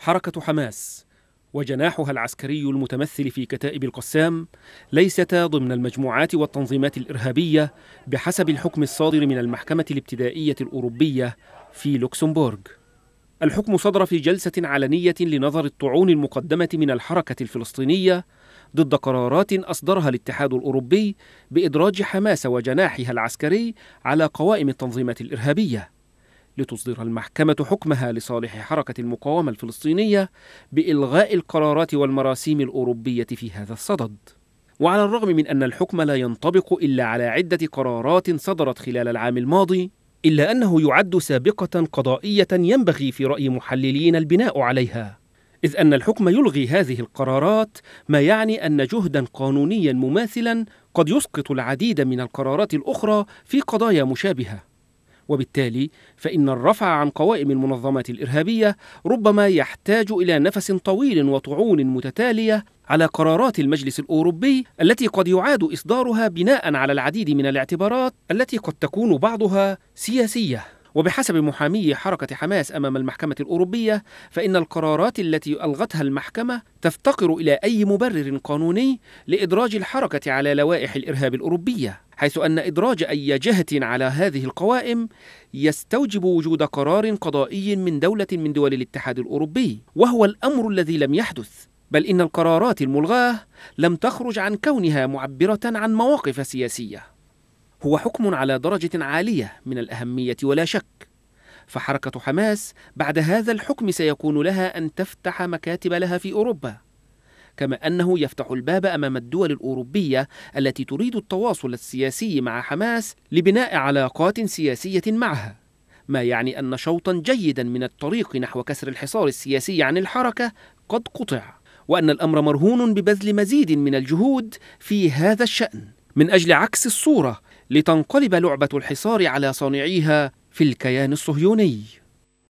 حركة حماس وجناحها العسكري المتمثل في كتائب القسام ليستا ضمن المجموعات والتنظيمات الإرهابية بحسب الحكم الصادر من المحكمة الابتدائية الأوروبية في لوكسمبورغ. الحكم صدر في جلسة علنية لنظر الطعون المقدمة من الحركة الفلسطينية ضد قرارات أصدرها الاتحاد الأوروبي بإدراج حماس وجناحها العسكري على قوائم التنظيمات الإرهابية. لتصدر المحكمة حكمها لصالح حركة المقاومة الفلسطينية بإلغاء القرارات والمراسيم الأوروبية في هذا الصدد. وعلى الرغم من أن الحكم لا ينطبق إلا على عدة قرارات صدرت خلال العام الماضي، إلا أنه يعد سابقة قضائية ينبغي في رأي محللين البناء عليها، إذ أن الحكم يلغي هذه القرارات ما يعني أن جهدا قانونيا مماثلا قد يسقط العديد من القرارات الأخرى في قضايا مشابهة. وبالتالي فإن الرفع عن قوائم المنظمات الإرهابية ربما يحتاج إلى نفس طويل وطعون متتالية على قرارات المجلس الأوروبي التي قد يعاد إصدارها بناء على العديد من الاعتبارات التي قد تكون بعضها سياسية وبحسب محامي حركة حماس أمام المحكمة الأوروبية فإن القرارات التي ألغتها المحكمة تفتقر إلى أي مبرر قانوني لإدراج الحركة على لوائح الإرهاب الأوروبية حيث أن إدراج أي جهة على هذه القوائم يستوجب وجود قرار قضائي من دولة من دول الاتحاد الأوروبي، وهو الأمر الذي لم يحدث، بل إن القرارات الملغاة لم تخرج عن كونها معبرة عن مواقف سياسية. هو حكم على درجة عالية من الأهمية ولا شك، فحركة حماس بعد هذا الحكم سيكون لها أن تفتح مكاتب لها في أوروبا. كما أنه يفتح الباب أمام الدول الأوروبية التي تريد التواصل السياسي مع حماس لبناء علاقات سياسية معها ما يعني أن شوطا جيدا من الطريق نحو كسر الحصار السياسي عن الحركة قد قطع وأن الأمر مرهون ببذل مزيد من الجهود في هذا الشأن من أجل عكس الصورة لتنقلب لعبة الحصار على صانعيها في الكيان الصهيوني